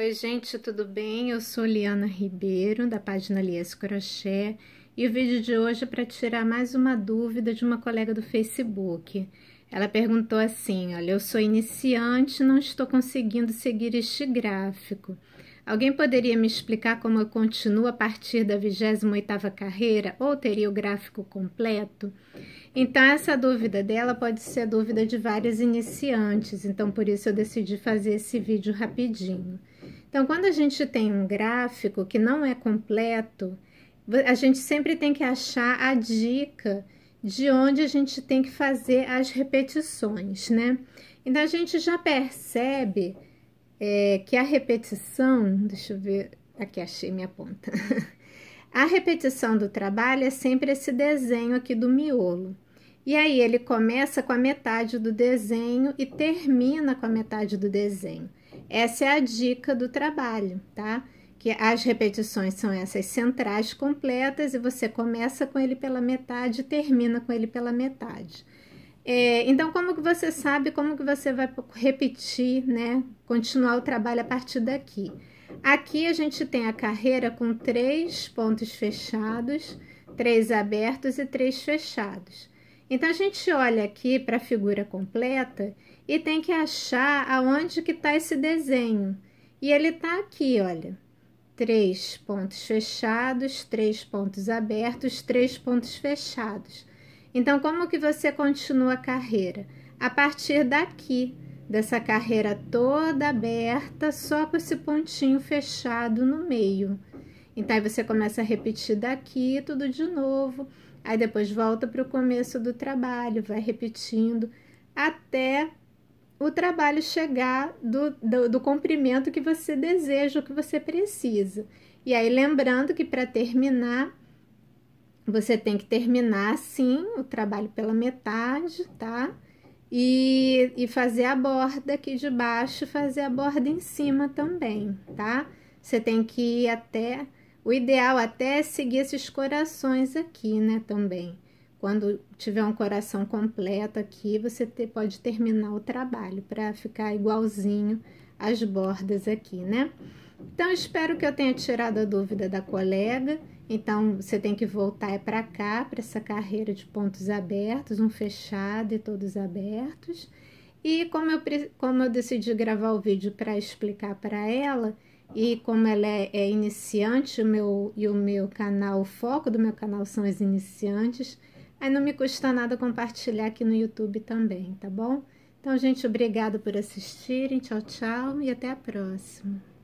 Oi, gente, tudo bem? Eu sou Liana Ribeiro, da página Lies Crochê, e o vídeo de hoje é para tirar mais uma dúvida de uma colega do Facebook. Ela perguntou assim, olha, eu sou iniciante, não estou conseguindo seguir este gráfico. Alguém poderia me explicar como eu continuo a partir da 28ª carreira ou teria o gráfico completo? Então, essa dúvida dela pode ser a dúvida de várias iniciantes, então por isso eu decidi fazer esse vídeo rapidinho. Então, quando a gente tem um gráfico que não é completo, a gente sempre tem que achar a dica de onde a gente tem que fazer as repetições, né? Então, a gente já percebe é, que a repetição, deixa eu ver, aqui achei minha ponta. a repetição do trabalho é sempre esse desenho aqui do miolo. E aí, ele começa com a metade do desenho e termina com a metade do desenho. Essa é a dica do trabalho, tá? Que as repetições são essas centrais completas e você começa com ele pela metade e termina com ele pela metade. É, então, como que você sabe, como que você vai repetir, né? Continuar o trabalho a partir daqui. Aqui a gente tem a carreira com três pontos fechados, três abertos e três fechados. Então a gente olha aqui para a figura completa e tem que achar aonde que está esse desenho. E ele está aqui, olha. Três pontos fechados, três pontos abertos, três pontos fechados. Então, como que você continua a carreira? A partir daqui, dessa carreira toda aberta, só com esse pontinho fechado no meio. Então, aí você começa a repetir daqui tudo de novo, aí depois volta para o começo do trabalho, vai repetindo até o trabalho chegar do, do, do comprimento que você deseja, o que você precisa. E aí, lembrando que para terminar, você tem que terminar assim o trabalho pela metade, tá? E, e fazer a borda aqui de baixo, fazer a borda em cima também, tá? Você tem que ir até o ideal até é seguir esses corações aqui, né, também. Quando tiver um coração completo aqui, você pode terminar o trabalho para ficar igualzinho as bordas aqui, né? Então, espero que eu tenha tirado a dúvida da colega. Então, você tem que voltar é para cá, para essa carreira de pontos abertos, um fechado e todos abertos. E como eu, como eu decidi gravar o vídeo para explicar para ela, e como ela é, é iniciante, o meu e o meu canal, o foco do meu canal são as iniciantes, aí não me custa nada compartilhar aqui no YouTube também, tá bom? Então, gente, obrigado por assistirem. Tchau, tchau e até a próxima.